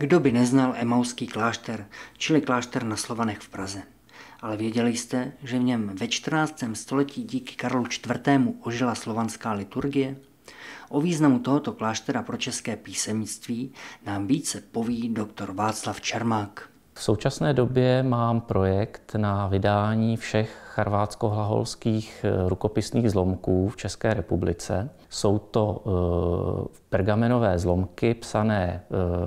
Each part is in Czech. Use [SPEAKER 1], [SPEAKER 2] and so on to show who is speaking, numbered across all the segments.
[SPEAKER 1] Kdo by neznal Emauský klášter, čili klášter na Slovanech v Praze? Ale věděli jste, že v něm ve 14. století díky Karlu IV. ožila slovanská liturgie? O významu tohoto kláštera pro české písemnictví nám více poví doktor Václav Čermák.
[SPEAKER 2] V současné době mám projekt na vydání všech charvátsko-hlaholských eh, rukopisných zlomků v České republice. Jsou to eh, pergamenové zlomky psané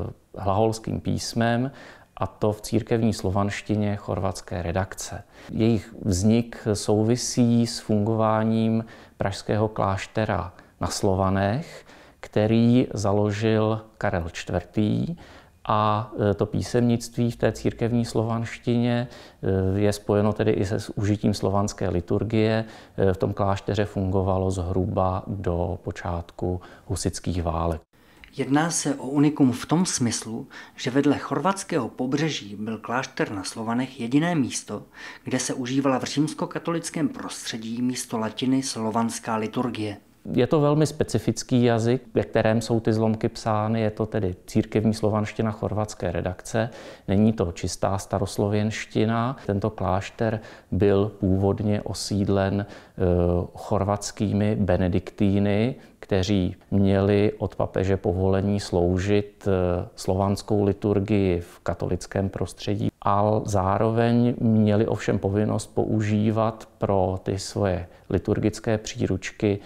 [SPEAKER 2] eh, hlaholským písmem, a to v církevní slovanštině chorvatské redakce. Jejich vznik souvisí s fungováním pražského kláštera na Slovanech, který založil Karel IV. A e, to písemnictví v té církevní slovanštině e, je spojeno tedy i se s užitím slovanské liturgie. E, v tom klášteře fungovalo zhruba do počátku husických válek.
[SPEAKER 1] Jedná se o unikum v tom smyslu, že vedle chorvatského pobřeží byl klášter na Slovanech jediné místo, kde se užívala v římskokatolickém prostředí místo latiny slovanská liturgie.
[SPEAKER 2] Je to velmi specifický jazyk, ve kterém jsou ty zlomky psány. Je to tedy církevní slovanština chorvatské redakce. Není to čistá staroslověnština. Tento klášter byl původně osídlen eh, chorvatskými benediktíny, kteří měli od papeže povolení sloužit eh, slovanskou liturgii v katolickém prostředí, ale zároveň měli ovšem povinnost používat pro ty svoje liturgické příručky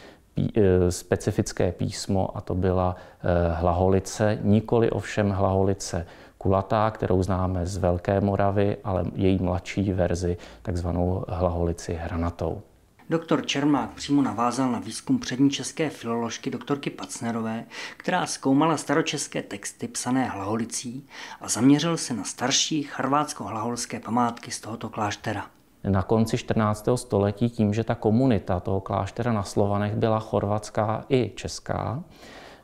[SPEAKER 2] eh, specifické písmo, a to byla eh, hlaholice, nikoli ovšem hlaholice kulatá, kterou známe z Velké Moravy, ale její mladší verzi, takzvanou hlaholici hranatou.
[SPEAKER 1] Doktor Čermák přímo navázal na výzkum přední české filoložky doktorky Pacnerové, která zkoumala staročeské texty psané hlaholicí a zaměřil se na starší charvátsko hlaholské památky z tohoto kláštera
[SPEAKER 2] na konci 14. století tím, že ta komunita toho kláštera na Slovanech byla chorvatská i česká,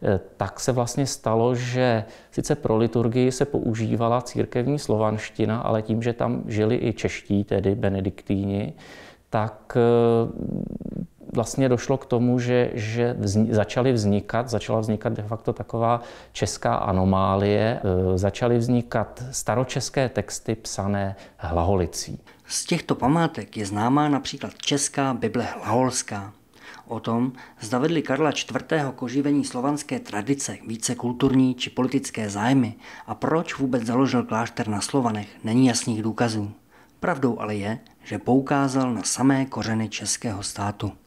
[SPEAKER 2] eh, tak se vlastně stalo, že sice pro liturgii se používala církevní slovanština, ale tím, že tam žili i čeští, tedy benediktíni, tak eh, vlastně došlo k tomu, že, že vzni, začaly vznikat, začala vznikat de facto taková česká anomálie, eh, začaly vznikat staročeské texty psané hlaholicí.
[SPEAKER 1] Z těchto památek je známá například česká Bible hlaholská. O tom, zda vedli Karla IV. koživení slovanské tradice více kulturní či politické zájmy a proč vůbec založil klášter na Slovanech, není jasných důkazů. Pravdou ale je, že poukázal na samé kořeny českého státu.